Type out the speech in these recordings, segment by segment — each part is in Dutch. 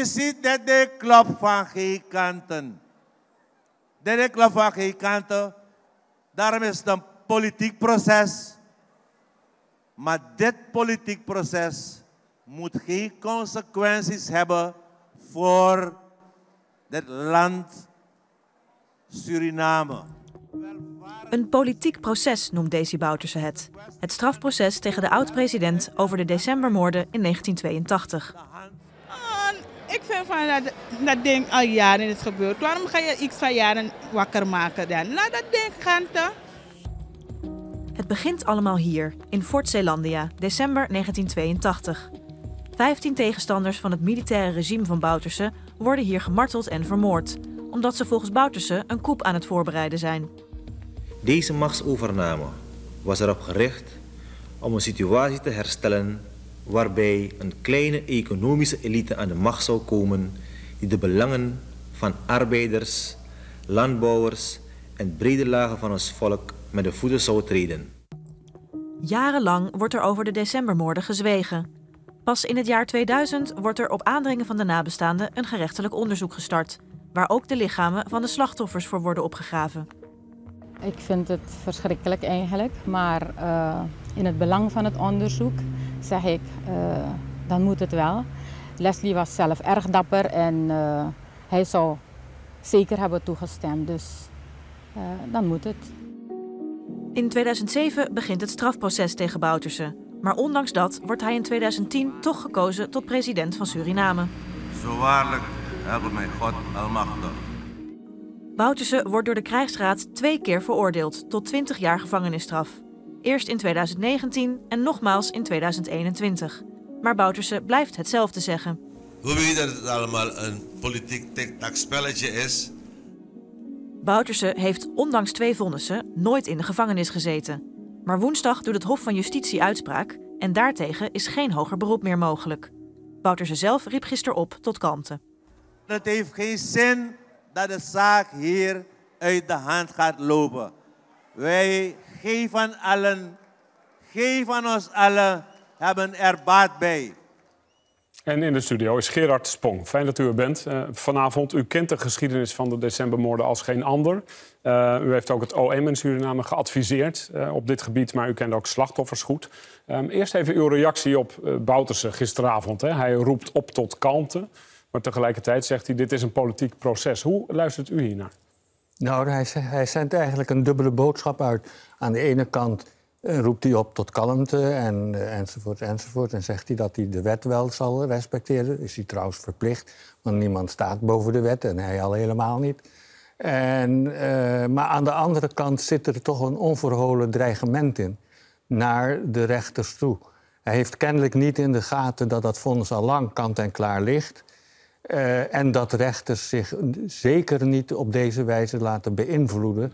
u ziet dat de klop van geen kanten. De klop van geen kanten. Daarom is het een politiek proces. Maar dit politiek proces moet geen consequenties hebben voor het land Suriname. Een politiek proces noemt Desi Bouterse het. Het strafproces tegen de oud-president over de decembermoorden in 1982. Ik vind van dat, dat ding al jaren is gebeurd. Waarom ga je iets van jaren wakker maken dan? Laat nou, dat ding gaan toch? Het begint allemaal hier, in Fort Zeelandia, december 1982. Vijftien tegenstanders van het militaire regime van Bouterse worden hier gemarteld en vermoord, omdat ze volgens Bouterse een koep aan het voorbereiden zijn. Deze machtsovername was erop gericht om een situatie te herstellen waarbij een kleine economische elite aan de macht zou komen die de belangen van arbeiders, landbouwers en brede lagen van ons volk met de voeten zou treden. Jarenlang wordt er over de decembermoorden gezwegen. Pas in het jaar 2000 wordt er op aandringen van de nabestaanden een gerechtelijk onderzoek gestart, waar ook de lichamen van de slachtoffers voor worden opgegraven. Ik vind het verschrikkelijk eigenlijk, maar eh, in het belang van het onderzoek zeg ik, eh, dan moet het wel. Leslie was zelf erg dapper en eh, hij zou zeker hebben toegestemd, dus eh, dan moet het. In 2007 begint het strafproces tegen Bouterse. Maar ondanks dat wordt hij in 2010 toch gekozen tot president van Suriname. Zo waarlijk hebben mij God almachtig. Bouterse wordt door de krijgsraad twee keer veroordeeld tot 20 jaar gevangenisstraf eerst in 2019 en nogmaals in 2021. Maar Bouterse blijft hetzelfde zeggen. We weten dat het allemaal een politiek tik-tak spelletje is. Bouterse heeft ondanks twee vonnissen nooit in de gevangenis gezeten. Maar woensdag doet het Hof van Justitie uitspraak en daartegen is geen hoger beroep meer mogelijk. Bouterse zelf riep gisteren op tot kalmte. Het heeft geen zin dat de zaak hier uit de hand gaat lopen. Wij Geef aan allen, geef aan ons allen, hebben er baat bij. En in de studio is Gerard Spong. Fijn dat u er bent eh, vanavond. U kent de geschiedenis van de decembermoorden als geen ander. Eh, u heeft ook het OM in Suriname geadviseerd eh, op dit gebied, maar u kent ook slachtoffers goed. Ehm, eerst even uw reactie op Boutersen gisteravond. Hè. Hij roept op tot kalmte, maar tegelijkertijd zegt hij: dit is een politiek proces. Hoe luistert u hiernaar? Nou, hij, hij zendt eigenlijk een dubbele boodschap uit. Aan de ene kant eh, roept hij op tot kalmte en, eh, enzovoort, enzovoort. En zegt hij dat hij de wet wel zal respecteren. Is hij trouwens verplicht, want niemand staat boven de wet en hij al helemaal niet. En, eh, maar aan de andere kant zit er toch een onverholen dreigement in naar de rechters toe. Hij heeft kennelijk niet in de gaten dat dat vonnis al lang kant en klaar ligt. Eh, en dat rechters zich zeker niet op deze wijze laten beïnvloeden.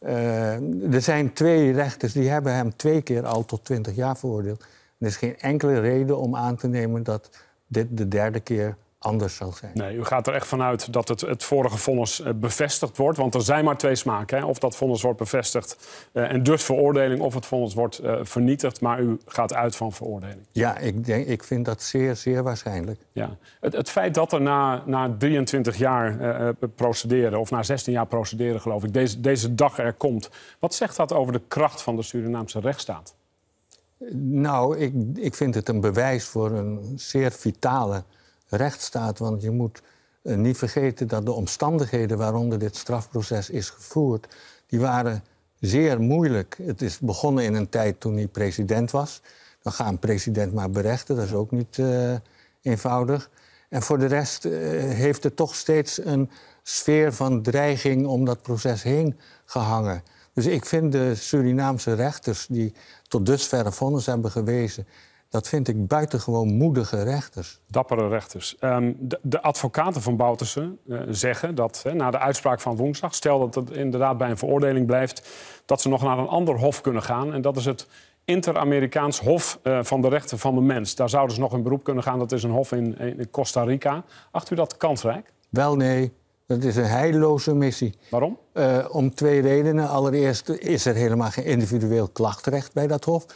Eh, er zijn twee rechters die hebben hem twee keer al tot 20 jaar veroordeeld. Er is geen enkele reden om aan te nemen dat dit de derde keer anders zal zijn. Nee, u gaat er echt vanuit dat het, het vorige vonnis eh, bevestigd wordt. Want er zijn maar twee smaken. Hè? Of dat vonnis wordt bevestigd eh, en dus veroordeling... of het vonnis wordt eh, vernietigd, maar u gaat uit van veroordeling. Ja, ik, denk, ik vind dat zeer, zeer waarschijnlijk. Ja. Het, het feit dat er na, na 23 jaar procederen... of na 16 jaar procederen, geloof ik, deze, deze dag er komt... wat zegt dat over de kracht van de Surinaamse rechtsstaat? Nou, ik, ik vind het een bewijs voor een zeer vitale recht Want je moet eh, niet vergeten dat de omstandigheden waaronder dit strafproces is gevoerd, die waren zeer moeilijk. Het is begonnen in een tijd toen hij president was. Dan gaan een president maar berechten, dat is ook niet eh, eenvoudig. En voor de rest eh, heeft er toch steeds een sfeer van dreiging om dat proces heen gehangen. Dus ik vind de Surinaamse rechters die tot dusverre vonnis hebben gewezen, dat vind ik buitengewoon moedige rechters. Dappere rechters. Ehm, de, de, advocaten van Boutersen eh, zeggen dat na de uitspraak van woensdag, stel dat het inderdaad bij een veroordeling blijft, dat ze nog naar een ander hof kunnen gaan. En dat is het Inter-Amerikaans Hof eh, van de Rechten van de Mens. Daar zouden ze nog in beroep kunnen gaan. Dat is een hof in, in Costa Rica. Acht u dat kansrijk? Wel nee. Dat is een heilloze missie. Waarom? Eh, om twee redenen. Allereerst is er helemaal geen individueel klachtrecht bij dat hof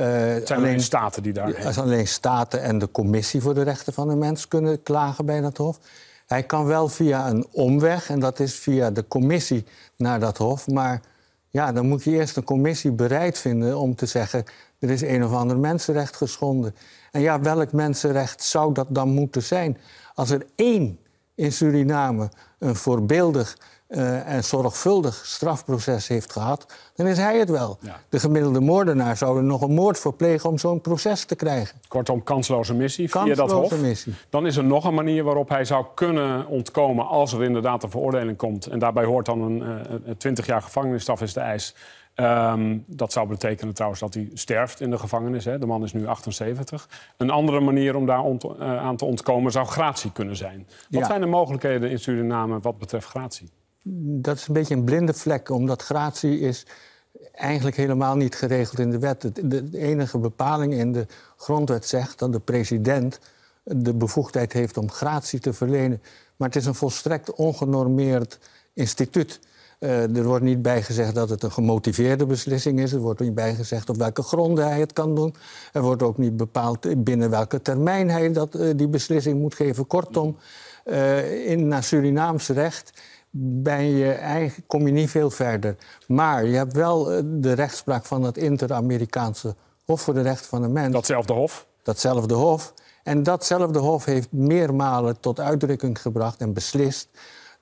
het eh, zijn alleen, staten die daar... Als alleen staten en de commissie voor de rechten van de mens kunnen klagen bij dat hof. Hij kan wel via een omweg, en dat is via de commissie naar dat hof. Maar ja, dan moet je eerst een commissie bereid vinden om te zeggen... er is een of ander mensenrecht geschonden. En ja, welk mensenrecht zou dat dan moeten zijn? Als er één in Suriname een voorbeeldig eh, en zorgvuldig strafproces heeft gehad, dan is hij het wel. De gemiddelde moordenaar zou er nog een moord voor plegen om zo'n proces te krijgen. Kortom, kansloze missie via dat hof. Dan is er nog een manier waarop hij zou kunnen ontkomen als er inderdaad een veroordeling komt. En daarbij hoort dan een, 20 eh, jaar gevangenisstraf is de eis. Ehm, dat zou betekenen trouwens dat hij sterft in de gevangenis. Hè? De man is nu 78. Een andere manier om daar eh, aan te ontkomen zou gratie kunnen zijn. Wat zijn de mogelijkheden in Suriname wat betreft gratie? dat is een beetje een blinde vlek, omdat gratie is eigenlijk helemaal niet geregeld in de wet. De, enige bepaling in de grondwet zegt dat de president de bevoegdheid heeft om gratie te verlenen. Maar het is een volstrekt ongenormeerd instituut. Eh, er wordt niet bijgezegd dat het een gemotiveerde beslissing is. Er wordt niet bijgezegd op welke gronden hij het kan doen. Er wordt ook niet bepaald binnen welke termijn hij dat, eh, die beslissing moet geven. Kortom, eh, in, naar Surinaams recht ben je eigen, kom je niet veel verder. Maar je hebt wel eh, de rechtspraak van het Inter-Amerikaanse Hof voor de Rechten van de Mens. Datzelfde Hof? Datzelfde Hof. En datzelfde Hof heeft meermalen tot uitdrukking gebracht en beslist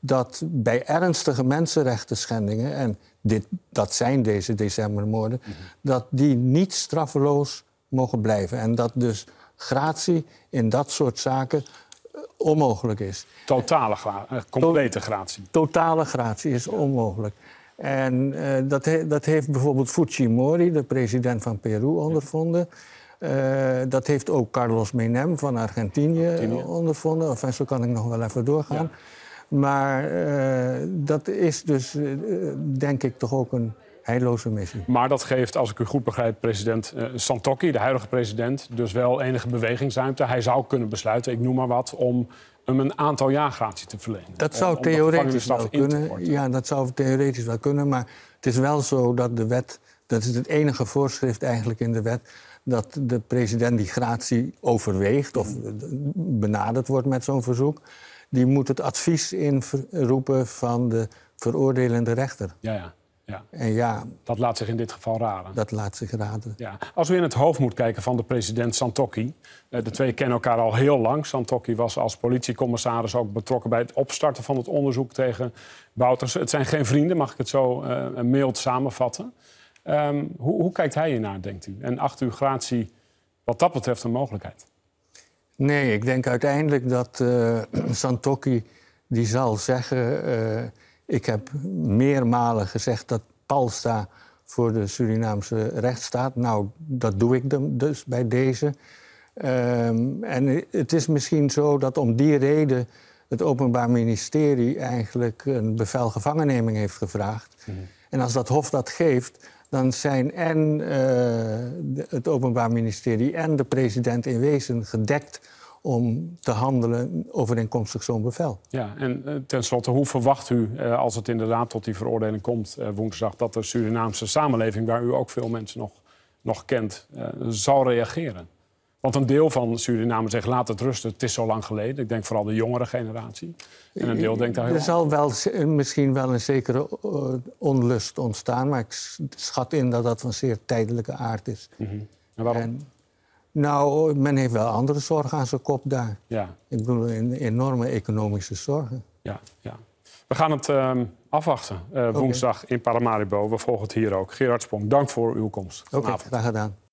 dat bij ernstige mensenrechtenschendingen, en dit, dat zijn deze decembermoorden, mhm. dat die niet straffeloos mogen blijven. En dat dus gratie in dat soort zaken onmogelijk is. Totale, eh, complete gratie. Totale gratie is onmogelijk. En eh, dat, dat heeft bijvoorbeeld Fujimori, de president van Peru, ondervonden. Eh, dat heeft ook Carlos Menem van Argentinië, ondervonden. Of, zo kan ik nog wel even doorgaan. Maar dat is dus, denk ik, toch ook een heilloze missie. Maar dat geeft, als ik u goed begrijp, president eh, Santoki, de huidige president, dus wel enige bewegingsruimte. Hij zou kunnen besluiten, ik noem maar wat, om hem een aantal jaar gratie te verlenen. Dat zou eh, theoretisch wel kunnen. Ja, dat zou theoretisch wel kunnen. Maar het is wel zo dat de wet, dat is het enige voorschrift eigenlijk in de wet, dat de president die gratie overweegt of benaderd wordt met zo'n verzoek, die moet het advies inroepen van de veroordelende rechter. Ja, ja. Ja. En ja, dat laat zich in dit geval raden. Dat laat zich raden. Ja. Als u in het hoofd moet kijken van de president Santokki. Eh, de twee kennen elkaar al heel lang. Santokki was als politiecommissaris ook betrokken bij het opstarten van het onderzoek tegen Bouters. Het zijn geen vrienden, mag ik het zo uh, mild samenvatten. Ehm, hoe, hoe, kijkt hij hiernaar, denkt u? En acht u gratie wat dat betreft een mogelijkheid? Nee, ik denk uiteindelijk dat uh, eh, Santokki die zal zeggen. Ik heb meermalen gezegd dat sta voor de Surinaamse rechtsstaat. Nou, dat doe ik dus bij deze. Ehm, en het is misschien zo dat om die reden het Openbaar Ministerie eigenlijk een bevel gevangenneming heeft gevraagd. Mhm. En als dat Hof dat geeft, dan zijn en eh, het Openbaar Ministerie en de president in wezen gedekt om te handelen overeenkomstig zo'n bevel. Ja, en eh, tenslotte, hoe verwacht u, eh, als het inderdaad tot die veroordeling komt eh, woensdag, dat de Surinaamse samenleving, waar u ook veel mensen nog, nog kent, zal reageren? Want een deel van Suriname zegt laat het rusten, het is zo lang geleden. Ik denk vooral de jongere generatie. En een deel denkt daar heel Er zal wel, misschien wel een zekere onlust ontstaan, maar ik schat in dat dat van zeer tijdelijke aard is. Mhm. En waarom? Nou, men heeft wel andere zorgen aan zijn kop daar. Ja. Ik bedoel, enorme economische zorgen. Ja, ja. We gaan het ehm, afwachten eh, woensdag in Paramaribo. We volgen het hier ook. Gerard Sprong, dank voor uw komst. Oké, graag gedaan.